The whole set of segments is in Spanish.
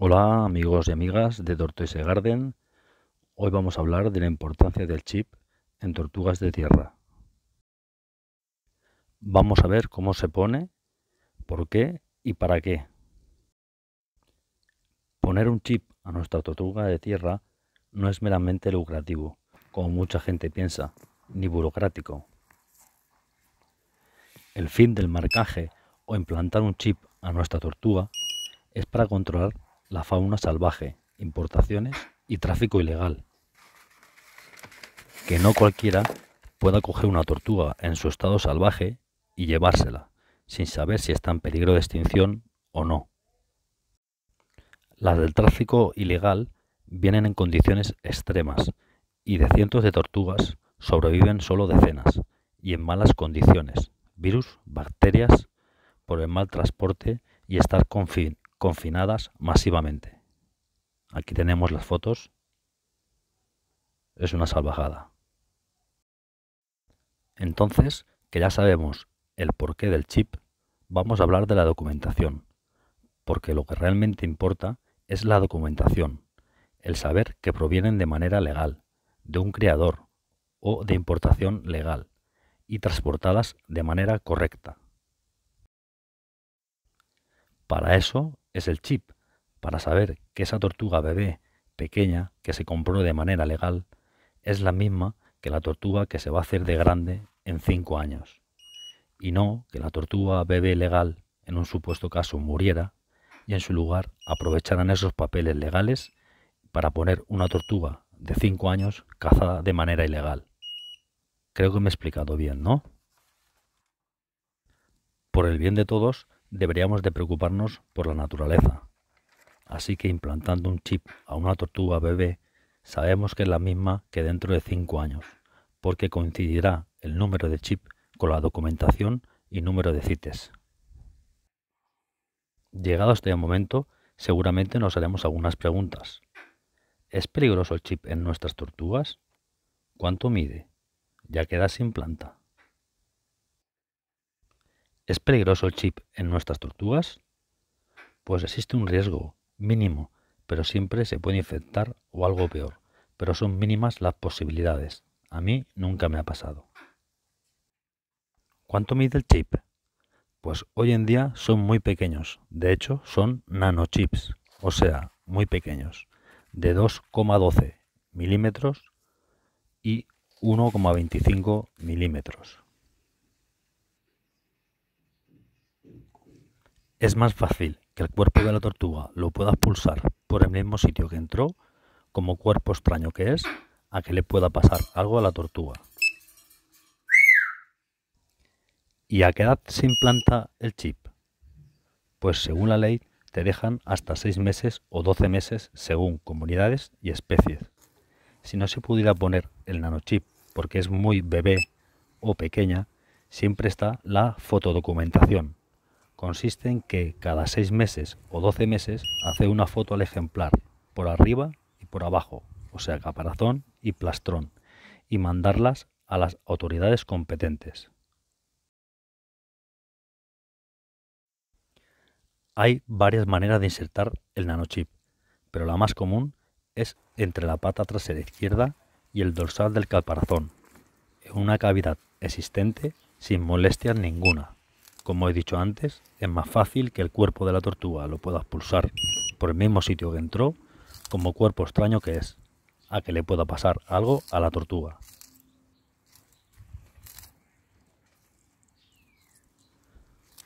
Hola amigos y amigas de Tortoise Garden. Hoy vamos a hablar de la importancia del chip en tortugas de tierra. Vamos a ver cómo se pone, por qué y para qué. Poner un chip a nuestra tortuga de tierra no es meramente lucrativo, como mucha gente piensa, ni burocrático. El fin del marcaje o implantar un chip a nuestra tortuga es para controlar la fauna salvaje, importaciones y tráfico ilegal. Que no cualquiera pueda coger una tortuga en su estado salvaje y llevársela, sin saber si está en peligro de extinción o no. Las del tráfico ilegal vienen en condiciones extremas y de cientos de tortugas sobreviven solo decenas y en malas condiciones, virus, bacterias, por el mal transporte y estar fin confinadas masivamente. Aquí tenemos las fotos. Es una salvajada. Entonces, que ya sabemos el porqué del chip, vamos a hablar de la documentación, porque lo que realmente importa es la documentación, el saber que provienen de manera legal, de un creador o de importación legal, y transportadas de manera correcta. Para eso es el chip para saber que esa tortuga bebé pequeña que se compró de manera legal es la misma que la tortuga que se va a hacer de grande en cinco años. Y no que la tortuga bebé legal en un supuesto caso muriera y en su lugar aprovecharan esos papeles legales para poner una tortuga de cinco años cazada de manera ilegal. Creo que me he explicado bien, ¿no? Por el bien de todos, deberíamos de preocuparnos por la naturaleza. Así que implantando un chip a una tortuga bebé, sabemos que es la misma que dentro de 5 años, porque coincidirá el número de chip con la documentación y número de CITES. Llegado este momento, seguramente nos haremos algunas preguntas. ¿Es peligroso el chip en nuestras tortugas? ¿Cuánto mide? Ya queda sin planta. ¿Es peligroso el chip en nuestras tortugas? Pues existe un riesgo mínimo, pero siempre se puede infectar o algo peor, pero son mínimas las posibilidades. A mí nunca me ha pasado. ¿Cuánto mide el chip? Pues hoy en día son muy pequeños, de hecho son nanochips, o sea, muy pequeños, de 2,12 milímetros y 1,25 milímetros. Es más fácil que el cuerpo de la tortuga lo pueda pulsar por el mismo sitio que entró, como cuerpo extraño que es, a que le pueda pasar algo a la tortuga. ¿Y a qué edad se implanta el chip? Pues según la ley te dejan hasta 6 meses o 12 meses según comunidades y especies. Si no se pudiera poner el nanochip porque es muy bebé o pequeña, siempre está la fotodocumentación, consiste en que cada 6 meses o 12 meses hace una foto al ejemplar, por arriba y por abajo, o sea, caparazón y plastrón, y mandarlas a las autoridades competentes. Hay varias maneras de insertar el nanochip, pero la más común es entre la pata trasera izquierda y el dorsal del caparazón, en una cavidad existente sin molestias ninguna. Como he dicho antes, es más fácil que el cuerpo de la tortuga lo pueda expulsar por el mismo sitio que entró, como cuerpo extraño que es, a que le pueda pasar algo a la tortuga.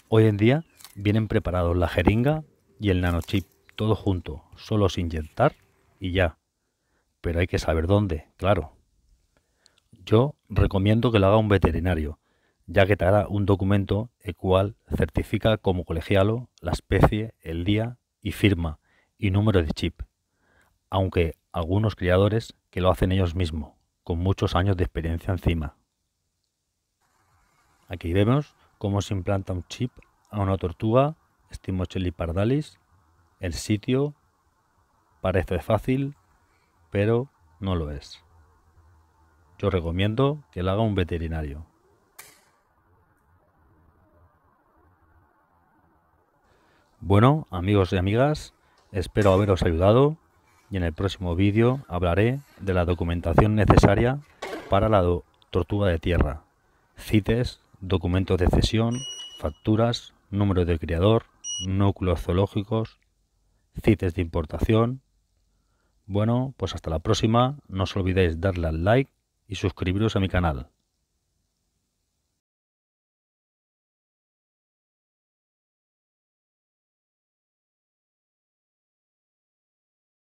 Hoy en día vienen preparados la jeringa y el nanochip, todo junto, solo sin inyectar y ya. Pero hay que saber dónde, claro. Yo recomiendo que lo haga un veterinario, ya que te hará un documento el cual certifica como colegialo la especie, el día y firma y número de chip, aunque algunos criadores que lo hacen ellos mismos, con muchos años de experiencia encima. Aquí vemos cómo se implanta un chip a una tortuga, Stimochelli pardalis, el sitio parece fácil, pero no lo es. Yo recomiendo que lo haga un veterinario. Bueno, amigos y amigas, espero haberos ayudado y en el próximo vídeo hablaré de la documentación necesaria para la tortuga de tierra. Cites, documentos de cesión, facturas, número de criador, núcleos zoológicos, cites de importación. Bueno, pues hasta la próxima, no os olvidéis darle al like y suscribiros a mi canal.